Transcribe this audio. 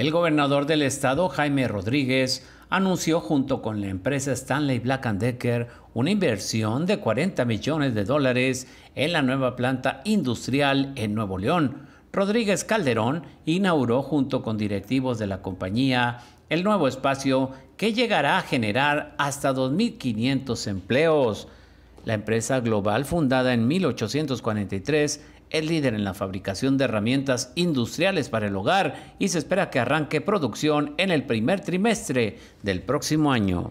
El gobernador del estado, Jaime Rodríguez, anunció junto con la empresa Stanley Black Decker una inversión de 40 millones de dólares en la nueva planta industrial en Nuevo León. Rodríguez Calderón inauguró junto con directivos de la compañía el nuevo espacio que llegará a generar hasta 2.500 empleos. La empresa global, fundada en 1843, es líder en la fabricación de herramientas industriales para el hogar y se espera que arranque producción en el primer trimestre del próximo año.